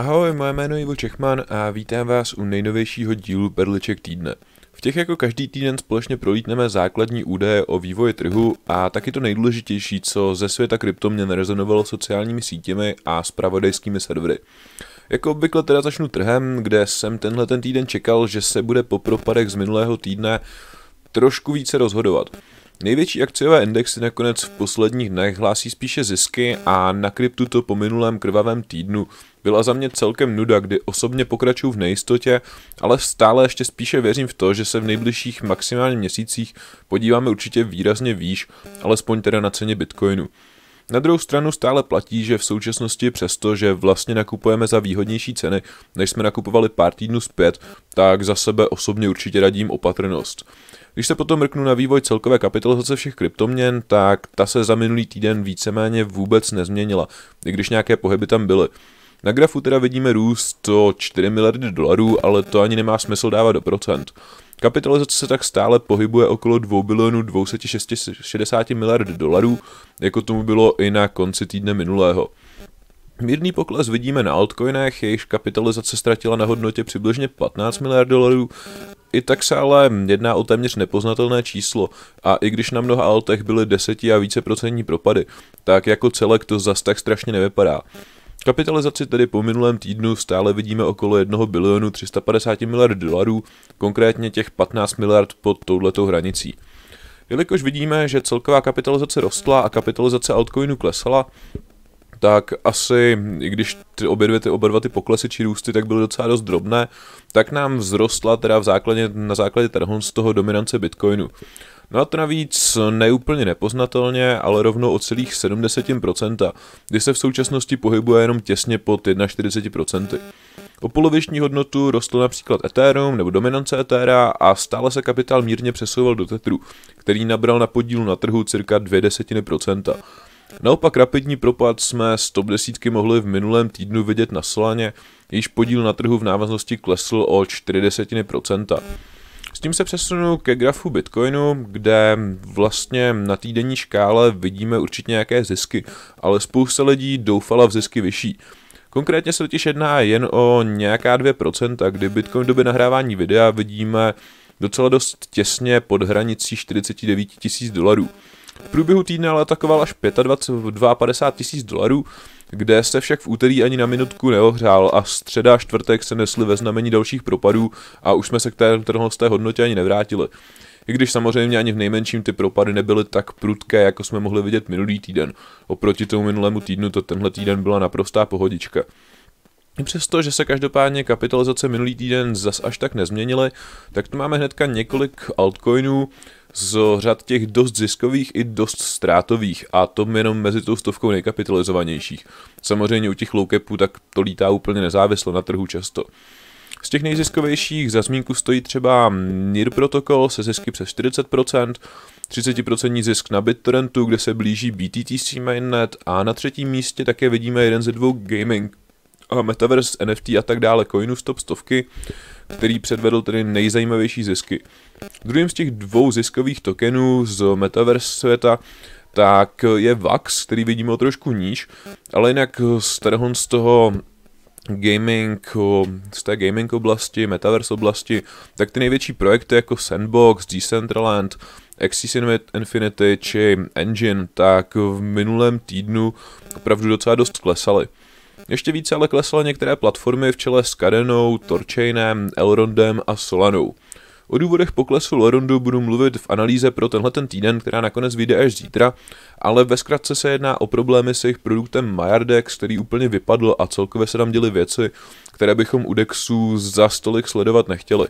Ahoj, moje jméno je Ivo Čechman a vítám vás u nejnovějšího dílu Perliček týdne. V těch jako každý týden společně prolítneme základní údaje o vývoji trhu a taky to nejdůležitější, co ze světa krypto mě nerezonovalo sociálními sítěmi a spravodajskými servery. Jako obvykle teda začnu trhem, kde jsem tenhle ten týden čekal, že se bude po propadech z minulého týdne trošku více rozhodovat. Největší akciové indexy nakonec v posledních dnech hlásí spíše zisky a na kryptu to po minulém krvavém týdnu byla za mě celkem nuda, kdy osobně pokračuju v nejistotě, ale stále ještě spíše věřím v to, že se v nejbližších maximálně měsících podíváme určitě výrazně výš, alespoň teda na ceně bitcoinu. Na druhou stranu stále platí, že v současnosti přesto, že vlastně nakupujeme za výhodnější ceny, než jsme nakupovali pár týdnů zpět, tak za sebe osobně určitě radím opatrnost. Když se potom mrknu na vývoj celkové kapitalizace všech kryptoměn, tak ta se za minulý týden víceméně vůbec nezměnila, i když nějaké pohyby tam byly. Na grafu teda vidíme růst o 4 miliardy dolarů, ale to ani nemá smysl dávat do procent. Kapitalizace se tak stále pohybuje okolo 2 bilionů 260 miliard dolarů, jako tomu bylo i na konci týdne minulého. Mírný pokles vidíme na altcoinech, jejichž kapitalizace ztratila na hodnotě přibližně 15 miliard dolarů. I tak se ale jedná o téměř nepoznatelné číslo a i když na mnoha altech byly 10 a více procentní propady, tak jako celek to zas tak strašně nevypadá. Kapitalizaci tedy po minulém týdnu stále vidíme okolo 1 bilionu 350 miliard dolarů, konkrétně těch 15 miliard pod touhletou hranicí. Jelikož vidíme, že celková kapitalizace rostla a kapitalizace altcoinu klesala, tak asi, i když ty obě dvě, ty oba dva ty poklesy či růsty, tak byly docela dost drobné, tak nám vzrostla teda v základě, na základě trhon z toho dominance Bitcoinu. No a to navíc neúplně nepoznatelně, ale rovnou o celých 70%, kdy se v současnosti pohybuje jenom těsně pod 41%. O poloviční hodnotu rostl například Ethereum nebo dominance Ethera a stále se kapitál mírně přesouval do Tetru, který nabral na podílu na trhu cirka 2 desetiny procenta. Naopak rapidní propad jsme z top desítky mohli v minulém týdnu vidět na Solaně, jejíž podíl na trhu v návaznosti klesl o 40%. S tím se přesunu ke grafu Bitcoinu, kde vlastně na týdenní škále vidíme určitě nějaké zisky, ale spousta lidí doufala v zisky vyšší. Konkrétně se totiž jedná jen o nějaká 2%, kdy Bitcoin v době nahrávání videa vidíme docela dost těsně pod hranicí 49 000 dolarů. V průběhu týdne ale atakoval až 25 tisíc dolarů, kde se však v úterý ani na minutku neohřál a středa a čtvrtek se nesly ve znamení dalších propadů a už jsme se k té, té hodnotě ani nevrátili. I když samozřejmě ani v nejmenším ty propady nebyly tak prudké, jako jsme mohli vidět minulý týden. Oproti tomu minulému týdnu to tenhle týden byla naprostá pohodička. Přesto, že se každopádně kapitalizace minulý týden zas až tak nezměnily, tak tu máme hnedka několik altcoinů, z řad těch dost ziskových i dost ztrátových a to jenom mezi tou stovkou nejkapitalizovanějších. Samozřejmě u těch low capů tak to lítá úplně nezávislo na trhu často. Z těch nejziskovějších za zmínku stojí třeba NIR protokol se zisky přes 40%, 30% zisk na BitTorrentu, kde se blíží BTTC mainnet a na třetím místě také vidíme jeden ze dvou gaming a metaverse, NFT a tak dále, coinů stop stovky, který předvedl tedy nejzajímavější zisky. Druhým z těch dvou ziskových tokenů z metaverse světa tak je Vax, který vidíme o trošku níž, ale jinak z z toho gaming, z té gaming oblasti, metaverse oblasti, tak ty největší projekty jako Sandbox, Decentraland, Axis Infinity či Engine, tak v minulém týdnu opravdu docela dost klesaly. Ještě více ale klesla některé platformy v čele s Kadenou, Torchainem, Elrondem a Solanou. O důvodech poklesu Lorondu budu mluvit v analýze pro tenhle ten týden, která nakonec vyjde až zítra, ale ve zkratce se jedná o problémy s jejich produktem Majardex, který úplně vypadl a celkově se tam děly věci, které bychom u Dexu za stolik sledovat nechtěli.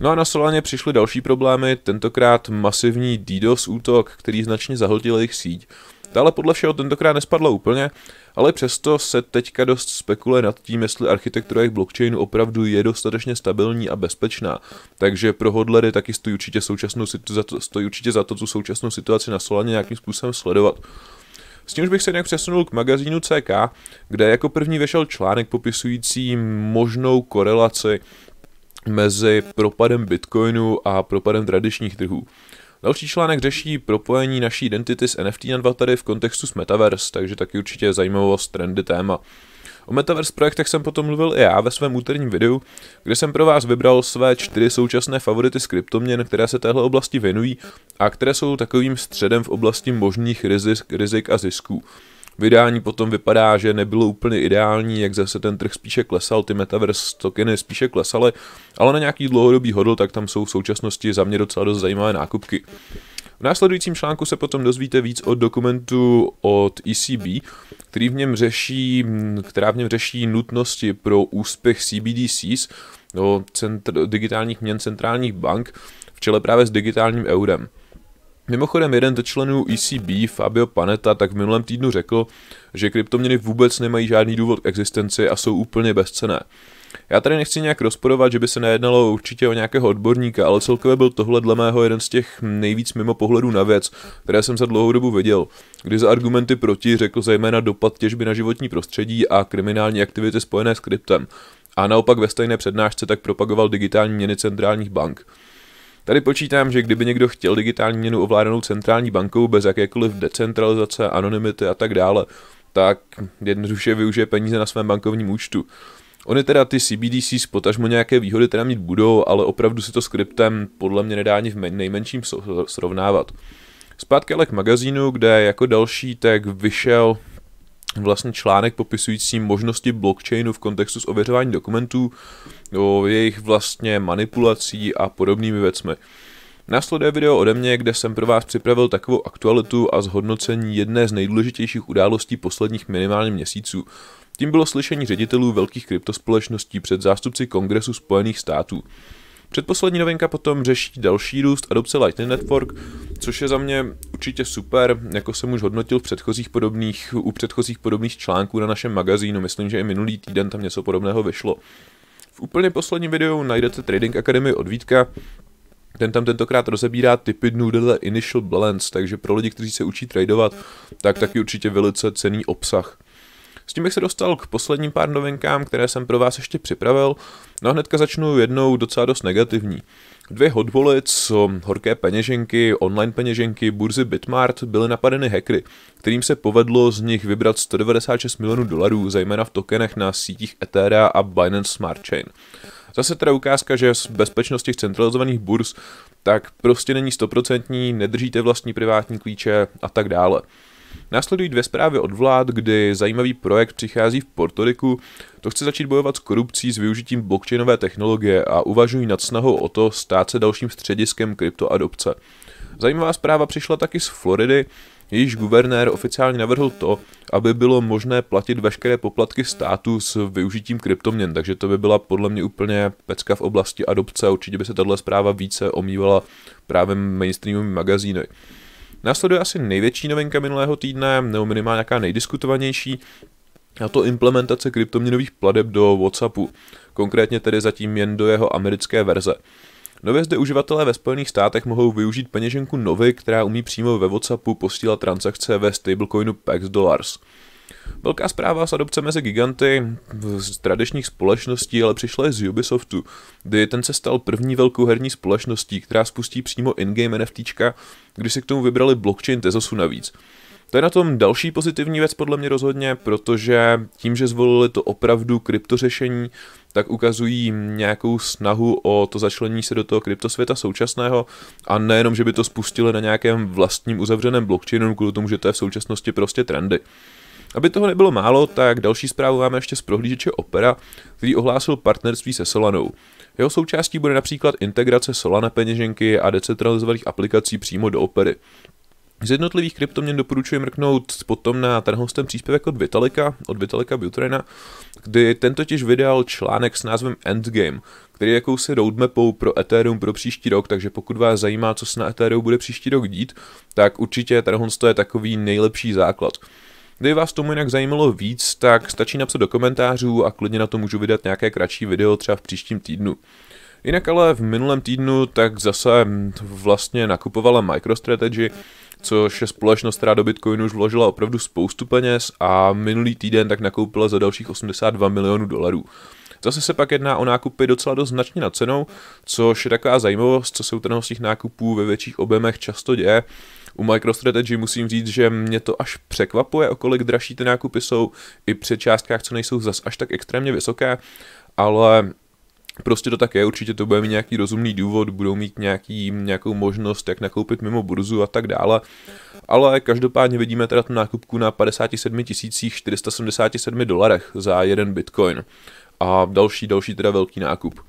No a na Solaně přišly další problémy, tentokrát masivní DDoS útok, který značně zahltil jejich síť. Ta ale podle všeho tentokrát nespadla úplně, ale přesto se teďka dost spekuluje nad tím, jestli architektura jejich blockchainu opravdu je dostatečně stabilní a bezpečná. Takže pro hodlery taky stojí určitě, současnou, za to, stojí určitě za to tu současnou situaci na Solaně nějakým způsobem sledovat. S tím už bych se nějak přesunul k magazínu CK, kde jako první vyšel článek popisující možnou korelaci mezi propadem Bitcoinu a propadem tradičních trhů. Další článek řeší propojení naší identity s NFT na dva tady v kontextu s Metaverse, takže taky určitě zajímavost, trendy, téma. O Metaverse projektech jsem potom mluvil i já ve svém úterním videu, kde jsem pro vás vybral své čtyři současné favority z kryptoměn, které se téhle oblasti věnují a které jsou takovým středem v oblasti možných rizik, rizik a zisků. Vydání potom vypadá, že nebylo úplně ideální, jak zase ten trh spíše klesal, ty metaverse tokeny spíše klesaly, ale na nějaký dlouhodobý hodl, tak tam jsou v současnosti za mě docela dost zajímavé nákupky. V následujícím článku se potom dozvíte víc o dokumentu od ECB, který v něm řeší, která v něm řeší nutnosti pro úspěch CBDCs, no, centr, digitálních měn centrálních bank, v čele právě s digitálním eurem. Mimochodem jeden ze členů ECB, Fabio Panetta, tak v minulém týdnu řekl, že kryptoměny vůbec nemají žádný důvod k existenci a jsou úplně bezcené. Já tady nechci nějak rozporovat, že by se nejednalo určitě o nějakého odborníka, ale celkově byl tohle dle mého jeden z těch nejvíc mimo pohledů na věc, které jsem za dlouhou dobu viděl, kdy za argumenty proti řekl zejména dopad těžby na životní prostředí a kriminální aktivity spojené s kryptem. A naopak ve stejné přednášce tak propagoval digitální měny centrálních bank. Tady počítám, že kdyby někdo chtěl digitální měnu ovládanou centrální bankou bez jakékoliv decentralizace, anonymity a tak dále, tak jednoduše využije peníze na svém bankovním účtu. Ony teda ty CBDC s potažmo nějaké výhody teda mít budou, ale opravdu si to s kryptem podle mě nedá ani v nejmenším srovnávat. Zpátky ale k magazínu, kde jako další tak vyšel vlastně článek popisující možnosti blockchainu v kontextu s ověřování dokumentů, o jejich vlastně manipulací a podobnými věcmi. Následuje video ode mě, kde jsem pro vás připravil takovou aktualitu a zhodnocení jedné z nejdůležitějších událostí posledních minimálně měsíců. Tím bylo slyšení ředitelů velkých kryptospolečností před zástupci Kongresu Spojených států. Předposlední novinka potom řeší další růst adopce Lightning Network, což je za mě určitě super, jako jsem už hodnotil v předchozích podobných, u předchozích podobných článků na našem magazínu, myslím, že i minulý týden tam něco podobného vyšlo. V úplně posledním videu najdete Trading Academy od Vítka, ten tam tentokrát rozebírá typy dnů dle Initial Balance, takže pro lidi, kteří se učí tradovat, tak taky určitě velice cený obsah. S tím bych se dostal k posledním pár novinkám, které jsem pro vás ještě připravil. No a hnedka začnu jednou docela dost negativní. Dvě hotwallets, horké peněženky, online peněženky, burzy Bitmart byly napadeny hackery, kterým se povedlo z nich vybrat 196 milionů dolarů, zejména v tokenech na sítích Ethereum a Binance Smart Chain. Zase teda ukázka, že z těch centralizovaných burz tak prostě není stoprocentní, nedržíte vlastní privátní klíče a tak dále. Následují dvě zprávy od vlád, kdy zajímavý projekt přichází v Portoriku. To chce začít bojovat s korupcí s využitím blockchainové technologie a uvažují nad snahou o to stát se dalším střediskem kryptoadopce. Zajímavá zpráva přišla taky z Floridy, jejíž guvernér oficiálně navrhl to, aby bylo možné platit veškeré poplatky státu s využitím kryptoměn, takže to by byla podle mě úplně pecka v oblasti adopce a určitě by se tahle zpráva více omývala právě mainstreamovými magazíny. Následuje asi největší novinka minulého týdne, nebo minimálně nějaká nejdiskutovanější, a to implementace kryptoměnových pladeb do WhatsAppu, konkrétně tedy zatím jen do jeho americké verze. Nově zde uživatelé ve Spojených státech mohou využít peněženku Novy, která umí přímo ve WhatsAppu posílat transakce ve stablecoinu PAX Dollars. Velká zpráva s adopce mezi giganty z tradičních společností, ale přišla je z Ubisoftu, kdy ten se stal první velkou herní společností, která spustí přímo in-game NFTčka, když si k tomu vybrali blockchain Tezosu navíc. To je na tom další pozitivní věc podle mě rozhodně, protože tím, že zvolili to opravdu kryptořešení, tak ukazují nějakou snahu o to začlení se do toho kryptosvěta současného a nejenom, že by to spustili na nějakém vlastním uzavřeném blockchainu, kvůli tomu, že to je v současnosti prostě trendy. Aby toho nebylo málo, tak další zprávu máme ještě z prohlížeče Opera, který ohlásil partnerství se Solanou. Jeho součástí bude například integrace Solana peněženky a decentralizovaných aplikací přímo do Opery. Z jednotlivých kryptoměn doporučuji mrknout potom na ten hostem příspěvek od Vitalika, od Vitalika Butrena, kdy ten totiž vydal článek s názvem Endgame, který je jakousi roadmapou pro Ethereum pro příští rok, takže pokud vás zajímá, co se na Ethereum bude příští rok dít, tak určitě tenhle je takový nejlepší základ. Kdyby vás tomu jinak zajímalo víc, tak stačí napsat do komentářů a klidně na to můžu vydat nějaké kratší video třeba v příštím týdnu. Jinak ale v minulém týdnu tak zase vlastně nakupovala MicroStrategy, což je společnost, která do Bitcoinu už vložila opravdu spoustu peněz a minulý týden tak nakoupila za dalších 82 milionů dolarů. Zase se pak jedná o nákupy docela dost značně nad cenou, což je taková zajímavost, co se u těch nákupů ve větších objemech často děje, u MicroStrategy musím říct, že mě to až překvapuje, o kolik dražší ty nákupy jsou i při částkách, co nejsou zas až tak extrémně vysoké, ale Prostě to tak je, určitě to bude mít nějaký rozumný důvod, budou mít nějaký, nějakou možnost, jak nakoupit mimo burzu a tak dále. Ale každopádně vidíme teda tu nákupku na 57 477 dolarech za jeden bitcoin. A další, další teda velký nákup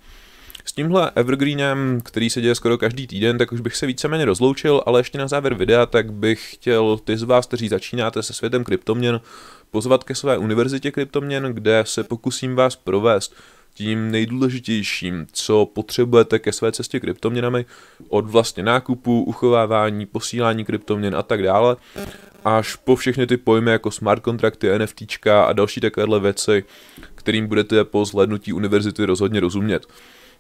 tímhle evergreenem, který se děje skoro každý týden, tak už bych se víceméně rozloučil, ale ještě na závěr videa, tak bych chtěl ty z vás, kteří začínáte se světem kryptoměn, pozvat ke své univerzitě kryptoměn, kde se pokusím vás provést tím nejdůležitějším, co potřebujete ke své cestě kryptoměnami, od vlastně nákupu, uchovávání, posílání kryptoměn a tak dále, až po všechny ty pojmy jako smart kontrakty, NFT a další takovéhle věci, kterým budete po zhlednutí univerzity rozhodně rozumět.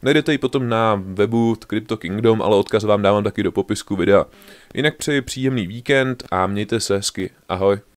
Najdete ji potom na webu Crypto Kingdom, ale odkaz vám dávám taky do popisku videa. Jinak přeji příjemný víkend a mějte se hezky. Ahoj.